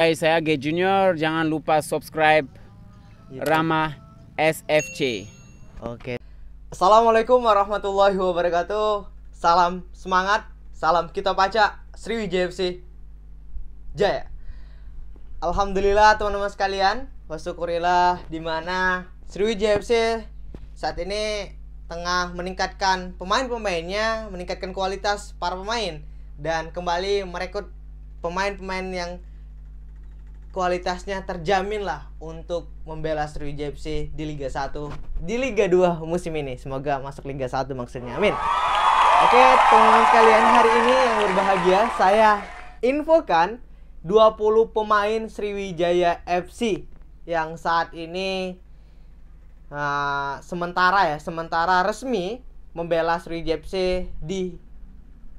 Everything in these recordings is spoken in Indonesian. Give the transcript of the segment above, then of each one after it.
Hai, saya G Junior. Jangan lupa subscribe YouTube. Gitu. Rama SFC. Oke. Okay. Assalamualaikum warahmatullahi wabarakatuh. Salam semangat, salam kita paca Sriwijaya FC. Jaya. Alhamdulillah teman-teman sekalian, Wassyukurillah di mana Sriwijaya FC saat ini tengah meningkatkan pemain-pemainnya, meningkatkan kualitas para pemain dan kembali merekrut pemain-pemain yang kualitasnya terjamin lah untuk membela Sriwijaya FC di Liga 1 di Liga 2 musim ini semoga masuk Liga 1 maksudnya amin oke teman-teman sekalian hari ini yang berbahagia saya infokan 20 pemain Sriwijaya FC yang saat ini uh, sementara ya sementara resmi membela Sriwijaya FC di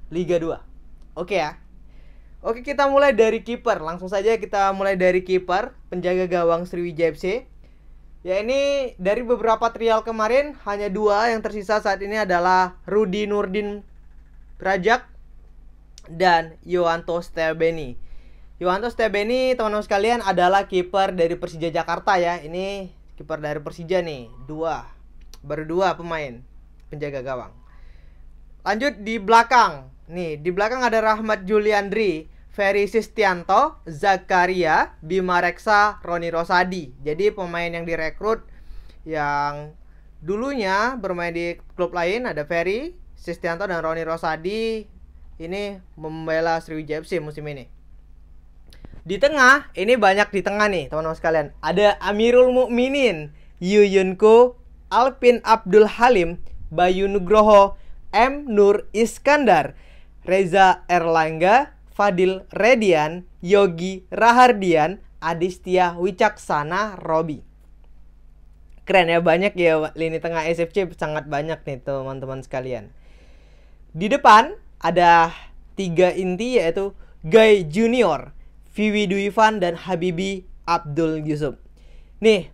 Liga 2 oke ya Oke, kita mulai dari kiper. Langsung saja kita mulai dari kiper, penjaga gawang Sriwijaya FC. Ya ini dari beberapa trial kemarin hanya dua yang tersisa saat ini adalah Rudi Nurdin Prajak dan Yohanto Stebeni. Yohanto Stebeni teman-teman sekalian adalah kiper dari Persija Jakarta ya. Ini kiper dari Persija nih, dua berdua pemain penjaga gawang. Lanjut di belakang Nih, di belakang ada Rahmat Juliandri, Ferry Sistianto, Zakaria, Bima Reksa, Roni Rosadi. Jadi pemain yang direkrut yang dulunya bermain di klub lain ada Ferry Sistianto dan Roni Rosadi ini membela Sriwijaya FC musim ini. Di tengah, ini banyak di tengah nih teman-teman sekalian. Ada Amirul Mukminin, Yuyunku, Alpin Abdul Halim, Bayu Nugroho, M Nur Iskandar. Reza Erlangga, Fadil Redian, Yogi Rahardian, Adistia Wicaksana, Robi. Keren ya banyak ya lini tengah SFC sangat banyak nih teman-teman sekalian. Di depan ada tiga inti yaitu Guy Junior, Vivi Duivan dan Habibi Abdul Yusuf. Nih,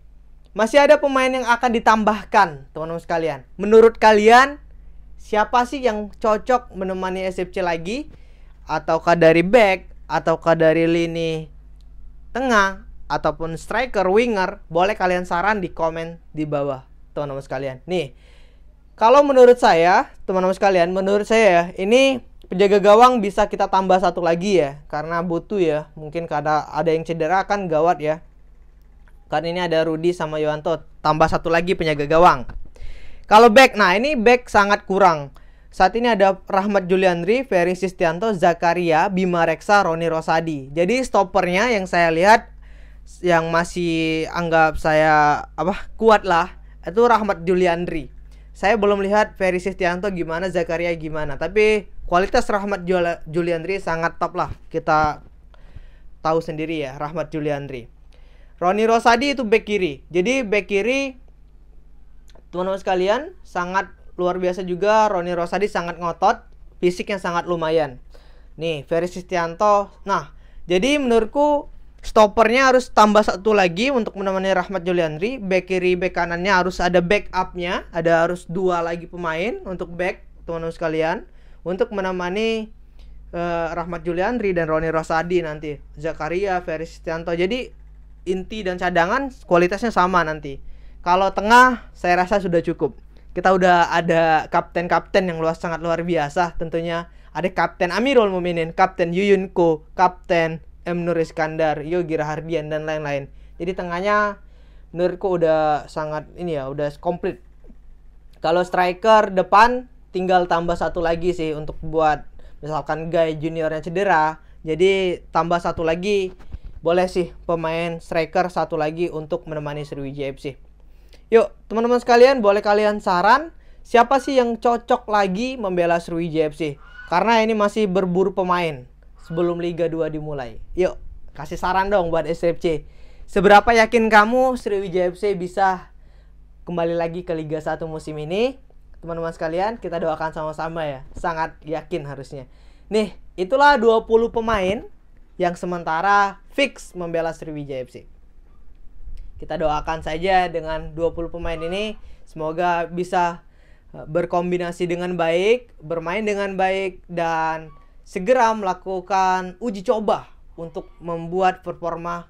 masih ada pemain yang akan ditambahkan teman-teman sekalian. Menurut kalian siapa sih yang cocok menemani SFC lagi ataukah dari back ataukah dari lini tengah ataupun striker winger boleh kalian saran di komen di bawah teman-teman sekalian nih kalau menurut saya teman-teman sekalian menurut saya ya, ini penjaga gawang bisa kita tambah satu lagi ya karena butuh ya mungkin kada ada yang cedera kan gawat ya kan ini ada Rudi sama Yohanto tambah satu lagi penjaga gawang kalau back, nah ini back sangat kurang. Saat ini ada Rahmat Juliandri, Ferry Sistianto, Zakaria, Bima Reksa, Roni Rosadi. Jadi stoppernya yang saya lihat yang masih anggap saya apa kuat lah itu Rahmat Juliandri. Saya belum lihat Ferry Sistianto gimana, Zakaria gimana. Tapi kualitas Rahmat Juliandri sangat top lah. Kita tahu sendiri ya Rahmat Juliandri. Roni Rosadi itu back kiri. Jadi back kiri Teman-teman sekalian, sangat luar biasa juga Roni Rosadi sangat ngotot, fisiknya sangat lumayan. Nih, Ferry Sistianto. Nah, jadi menurutku stoppernya harus tambah satu lagi untuk menemani Rahmat Juliandri. Back kiri, back kanannya harus ada backupnya. Ada harus dua lagi pemain untuk back, teman-teman sekalian. Untuk menemani uh, Rahmat Juliandri dan Roni Rosadi nanti. Zakaria, Ferry Sistianto. Jadi inti dan cadangan kualitasnya sama nanti. Kalau tengah saya rasa sudah cukup. Kita udah ada kapten-kapten yang luas sangat luar biasa tentunya. Ada Kapten Amirul Muminin, Kapten Yuyunko, Kapten M. Nur Iskandar, Yogi Rahardian dan lain-lain. Jadi tengahnya menurutku udah sangat ini ya, udah komplit. Kalau striker depan tinggal tambah satu lagi sih untuk buat misalkan Guy juniornya cedera. Jadi tambah satu lagi boleh sih pemain striker satu lagi untuk menemani Sriwijaya FC. Yuk, teman-teman sekalian, boleh kalian saran siapa sih yang cocok lagi membela Sriwijaya FC? Karena ini masih berburu pemain sebelum Liga 2 dimulai. Yuk, kasih saran dong buat SFC. Seberapa yakin kamu Sriwijaya FC bisa kembali lagi ke Liga 1 musim ini? Teman-teman sekalian, kita doakan sama-sama ya. Sangat yakin harusnya. Nih, itulah 20 pemain yang sementara fix membela Sriwijaya FC kita doakan saja dengan 20 pemain ini semoga bisa eh, berkombinasi dengan baik, bermain dengan baik dan segera melakukan uji coba untuk membuat performa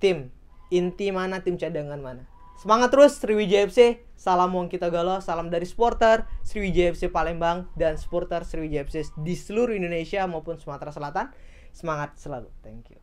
tim inti mana tim cadangan mana. Semangat terus Sriwijaya FC. Salam Wong Kita Galau, salam dari supporter Sriwijaya FC Palembang dan supporter Sriwijaya FC di seluruh Indonesia maupun Sumatera Selatan. Semangat selalu. Thank you.